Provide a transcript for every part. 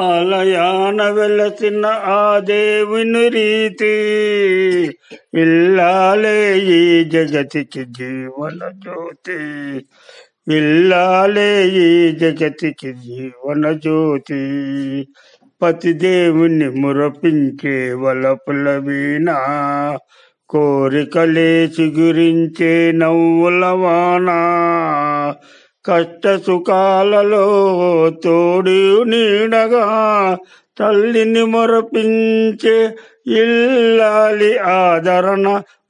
ఆలయాన వెలసిన ఆ దేవుని రీతి ఇల్లాలే ఈ జగతికి జీవన జ్యోతి ఇల్లాలే ఈ జగతికి జీవన జ్యోతి పతి దేవుని మురపించే వలపుల వీణ కోరికలే చిగురించే నవ్వుల వానా కష్ట సుఖాలలో తోడు నీడగా తల్లిని మొరపించే ఇల్లాలి ఆదరణ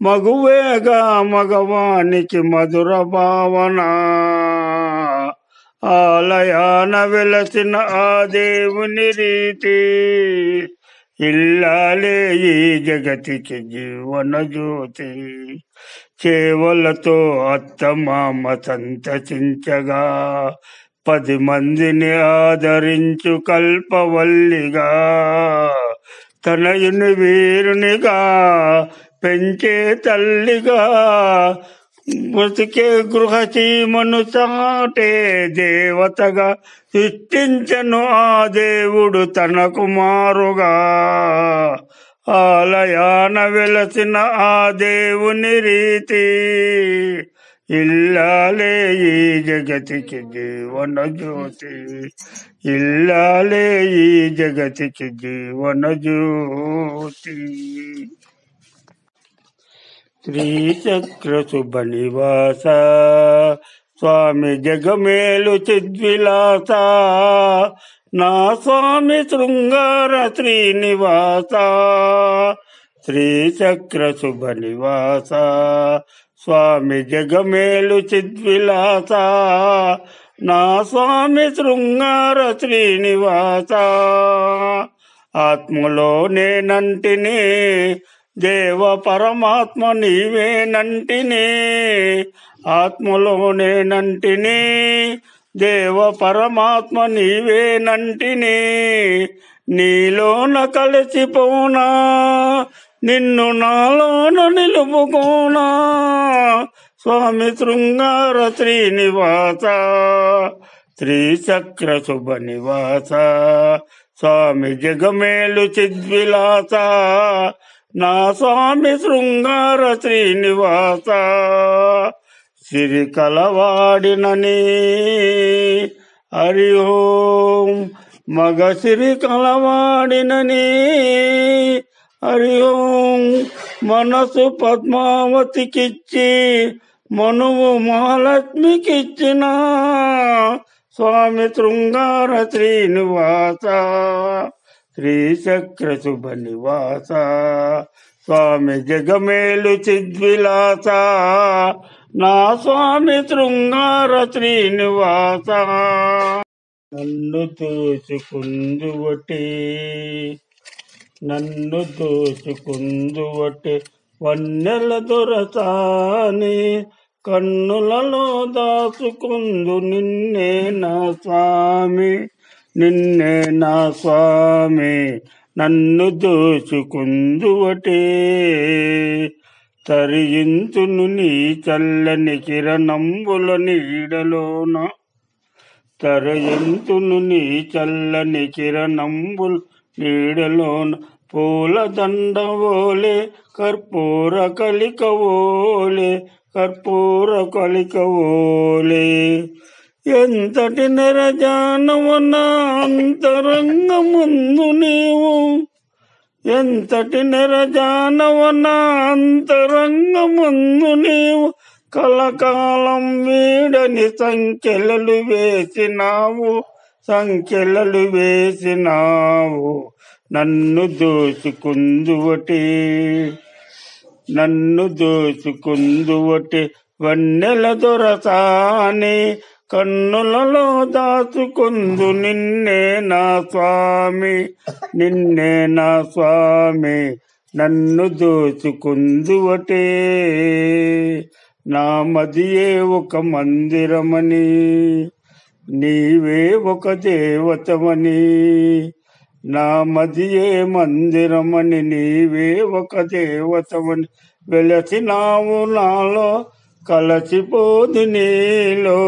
మగువేగా మగవానికి మధుర భావన ఆలయాన వెలసిన ఆ దేవుని రీతి ఇల్లాలే ఈ జగతికి జీవన జ్యోతి చేవలతో అత్తమామ సంతసించగా పది మందిని ఆదరించు కల్పవల్లిగా తనయుని వీరునిగా పెంచే తల్లిగా బ్రతికే గృహసీమను చాటే దేవతగా సృష్టించను ఆ దేవుడు తన కుమారుగా ఆలయాన వెలసిన ఆ దేవుని రీతి ఇల్లాలే ఈ జగతికి జీవన జ్యోతి ఇల్లాలే ఈ జగతికి జీవన జ్యోతి శ్రీచక్రశుభ నివాస స్వామి జగమేలు చిద్విలాస నా స్వామి శృంగార శ్రీనివాస శ్రీచక్ర శుభ నివాస స్వామి జగమేలు చిద్విలాస నా స్వామి శృంగార శ్రీనివాస ఆత్మలో నేనంటిని దేవ పరమాత్మ నీవేనంటిని ఆత్మలో నేనంటిని దేవ పరమాత్మ నీవేనంటిని నీలోన కలిసిపోనా నిన్ను నాలోన నిలుపుకోనా స్వామి శృంగార శ్రీనివాస శ్రీచక్ర శుభ నివాస స్వామి జగమేలు చిద్విలాస నా స్వామి శృంగార శ్రీనివాస సిరి కలవాడినని హరి ఓం మగ సిరి కలవాడినని హరి ఓం మనసు పద్మావతికిచ్చి మనువు మహాలక్ష్మికిచ్చిన స్వామి శృంగార శ్రీనివాస శ్రీచక్ర శుభ నివాస స్వామి జగమేలు చిద్విలాస నా స్వామి శృంగార శ్రీనివాస నన్ను దోచుకుందువటి నన్ను దోచుకుందువటి వన్నెల దొరసాని కన్నులలో దాచుకుందు నిన్నే నా స్వామి నిన్నే నా స్వామి నన్ను దోచుకుందువటే తరియింతును నీ చల్లని కిరణంబుల నీడలోన తరయంతును నీ చల్లని కిరణంబుల నీడలోన పూలదండవోలే కర్పూర కలికవోలే కర్పూర కలికవోలే ఎంతటి నిరజానవన అంతరంగముందు నీవు ఎంతటి నిరజానవన నా అంతరంగమందు నీవు కలకాలం వీడని సంఖ్యలు వేసినావు సంఖ్యలు వేసినావు నన్ను దోచుకుందువటి నన్ను దోచుకుందువటి వన్నెల దొరసాని కన్నులలో దాచుకుందు నిన్నే నా స్వామి నిన్నే నా స్వామి నన్ను దోచుకుందువటే నా మదియే ఒక మందిరమని నీవే ఒక దేవతమని నా మదియే మందిరమని నీవే ఒక దేవతమని వెలసినావు నాలో కలసిపోదు నీలో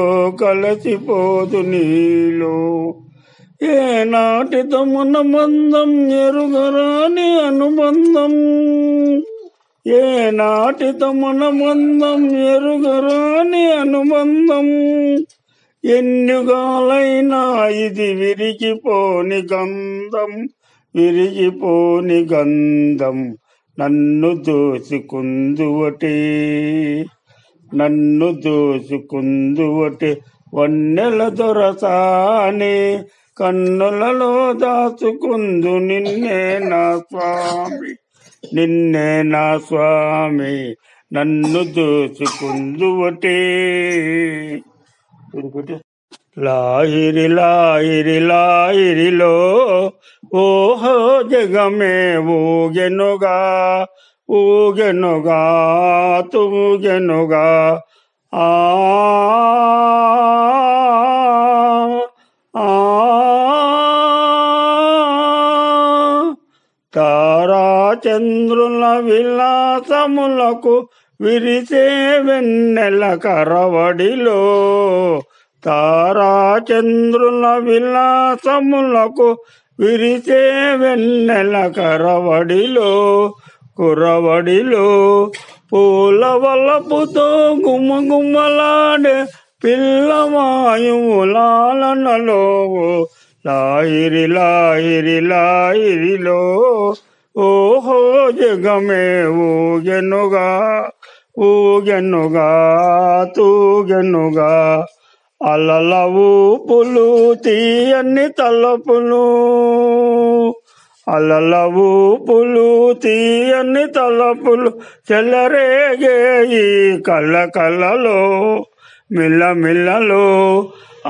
కలసిపోదు నీలో ఏనాటి తమున మందం ఎరుగరాని అనుబంధం ఏనాటి తమున మందం ఎరుగరాని అనుబంధం ఎన్నుగాలైనా ఇది విరిగిపోని గంధం విరిగిపోని గంధం నన్ను దోచుకుందువటే నన్ను దోచుకుందువటి వన్నెల దొరసాని కన్నులలో దాచుకుందు నిన్నే నా స్వామి నిన్నే నా స్వామి నన్ను దోచుకుందువటి లాహిరి లాహిరి లాహిరిలో ఓహో జగమే ఊగెనుగా ఊగెనుగా తూగెనుగా ఆ తారాచంద్రుల విలాసములకు విరిసే వెన్నెల కరవడిలో తారాచంద్రుల విలాసములకు విరిసే వెన్నెల కరవడిలో కురవడిలో పూల వల్లపుతో గుమ్మ గుమ్మలాడే పిల్లమాయువు లాయిరి లాయిరి లాయిరిలో ఓహో జగమే ఊగెనుగా ఊగెనుగా తూగెనుగా అలల ఊపులు తీయన్ని తలపులు అల్లల ఊపులు తీయని తలపులు చెల్లరేగేయి కళ్ళ కళ్ళలో మిల్ల మిల్లలో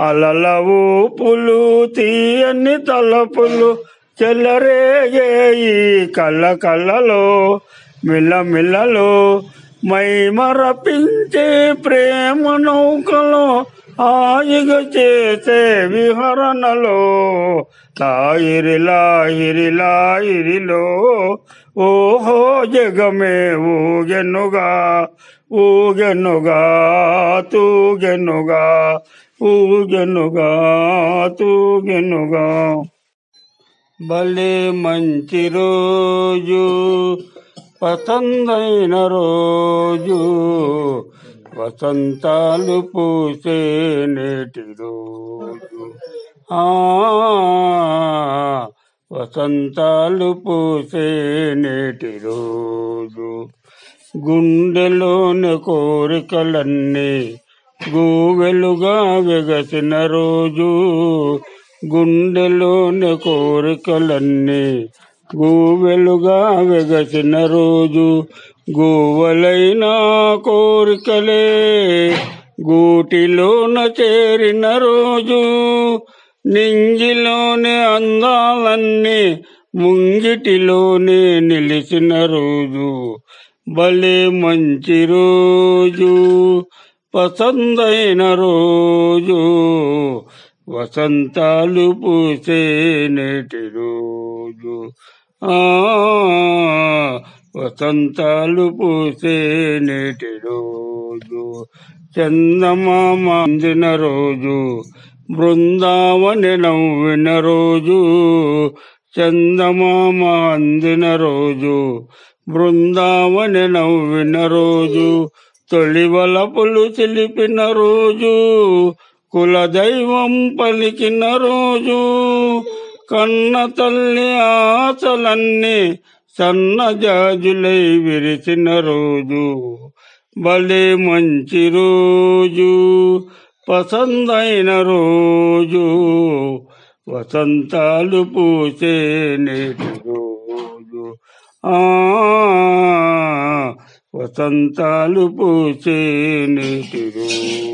అలల ఊపులు తీయని తలపులు చెల్లరేగేయి కళ్ళ కళ్ళలో మిల్ల మిల్లలో మై మరపించే ప్రేమ నౌకలో హాయిగ చేసే విహరణలో లాయిరిలా ఇరిలా ఇరిలో ఓహో జగమే ఊగెనుగా ఊగెనుగా తూగెనుగా ఊగెనుగా తూగెనుగా భలే మంచి రోజు పసందైన రోజు వసంతాలు పూసే నేటి రోజు వసంతాలు పూసే నేటి రోజు గుండెలోని కోరికలన్నీ గూవెలుగా వెగసిన రోజు గుండెలోని కోరికలన్నీ గోవెలుగా వెగసిన రోజు గోవలైన కోరికలే గూటిలోన చేరిన రోజు నింగిలోని అందాలన్నీ ముంగిటిలోనే నిలిచిన రోజు భలే మంచి రోజు పసందైన రోజు వసంతాలు పూసే నేటి రోజు వసంతాలు పూసే నేటి రోజు చందమామ అందిన రోజు బృందావని నవ్విన రోజు చందమామ అందిన రోజు బృందావని నవ్విన రోజు తొలివలపులు చిలిపిన రోజు కులదైవం పలికిన రోజు కన్న తల్లి ఆశలన్నీ సన్నజాజులై విరిసిన రోజు భలే మంచి రోజు పసందైన రోజు వసంతాలు పూసే నేటి రోజు వసంతాలు పూసే నేటి రోజు